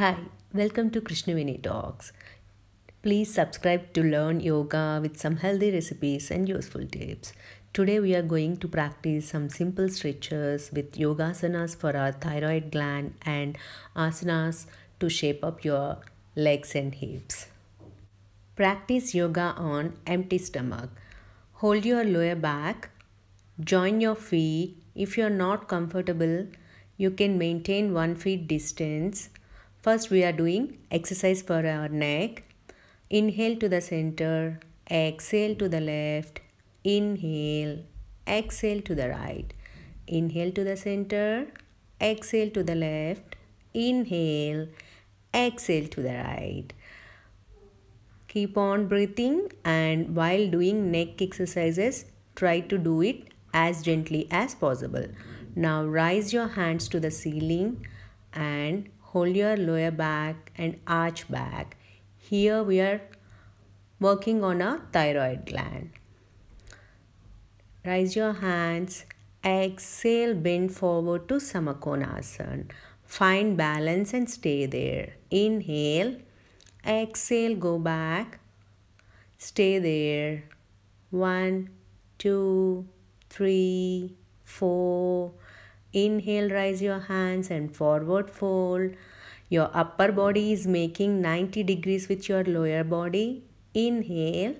Hi, welcome to Krishnavini Talks. Please subscribe to learn yoga with some healthy recipes and useful tips. Today we are going to practice some simple stretches with yogasanas for our thyroid gland and asanas to shape up your legs and hips. Practice yoga on empty stomach. Hold your lower back, join your feet. If you are not comfortable, you can maintain 1 feet distance First we are doing exercise for our neck. Inhale to the center, exhale to the left, inhale, exhale to the right. Inhale to the center, exhale to the left, inhale, exhale to the right. Keep on breathing and while doing neck exercises, try to do it as gently as possible. Now rise your hands to the ceiling and hold your lower back and arch back. Here we are working on our thyroid gland. Raise your hands. Exhale, bend forward to Samakonasana. Find balance and stay there. Inhale. Exhale, go back. Stay there. One, two, three, four, Inhale, raise your hands and forward fold. Your upper body is making 90 degrees with your lower body. Inhale,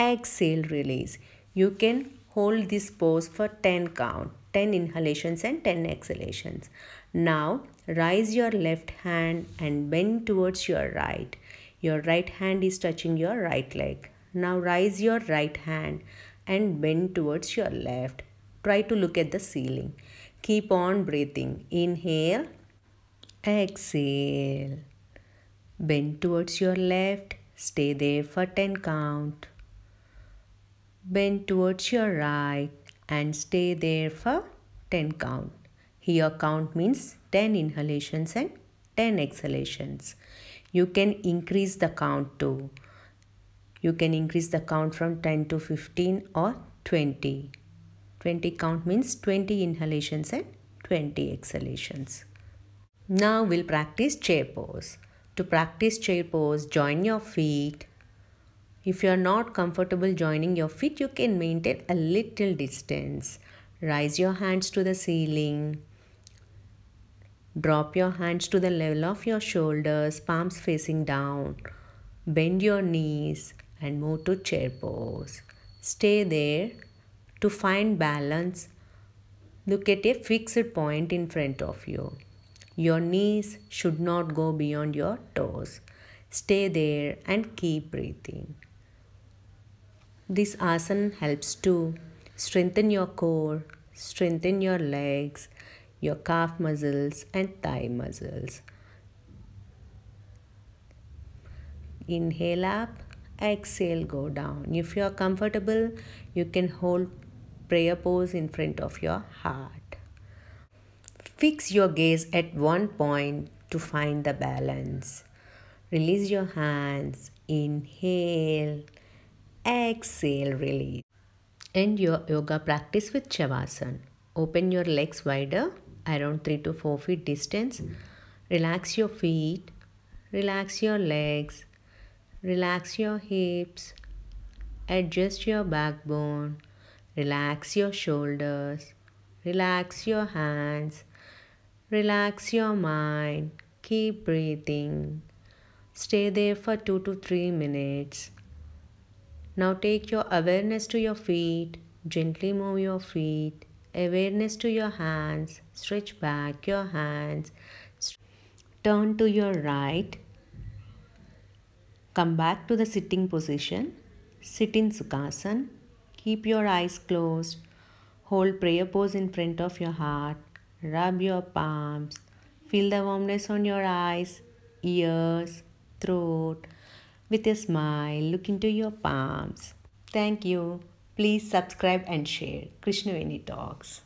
exhale, release. You can hold this pose for 10 count, 10 inhalations and 10 exhalations. Now, rise your left hand and bend towards your right. Your right hand is touching your right leg. Now, rise your right hand and bend towards your left. Try to look at the ceiling. Keep on breathing. Inhale, exhale. Bend towards your left. Stay there for 10 count. Bend towards your right and stay there for 10 count. Here count means 10 inhalations and 10 exhalations. You can increase the count too. You can increase the count from 10 to 15 or 20. 20 count means 20 inhalations and 20 exhalations. Now we'll practice chair pose. To practice chair pose, join your feet. If you are not comfortable joining your feet, you can maintain a little distance. Rise your hands to the ceiling. Drop your hands to the level of your shoulders, palms facing down. Bend your knees and move to chair pose. Stay there to find balance, look at a fixed point in front of you. Your knees should not go beyond your toes. Stay there and keep breathing. This asana helps to strengthen your core, strengthen your legs, your calf muscles, and thigh muscles. Inhale up, exhale, go down. If you are comfortable, you can hold prayer pose in front of your heart. Fix your gaze at one point to find the balance. Release your hands, inhale, exhale, release. End your yoga practice with Shavasana. Open your legs wider, around 3 to 4 feet distance. Relax your feet, relax your legs, relax your hips, adjust your backbone Relax your shoulders. Relax your hands. Relax your mind. Keep breathing. Stay there for 2 to 3 minutes. Now take your awareness to your feet. Gently move your feet. Awareness to your hands. Stretch back your hands. Turn to your right. Come back to the sitting position. Sit in Sukhasana. Keep your eyes closed. Hold prayer pose in front of your heart. Rub your palms. Feel the warmness on your eyes, ears, throat. With a smile, look into your palms. Thank you. Please subscribe and share. Krishnaveni Talks.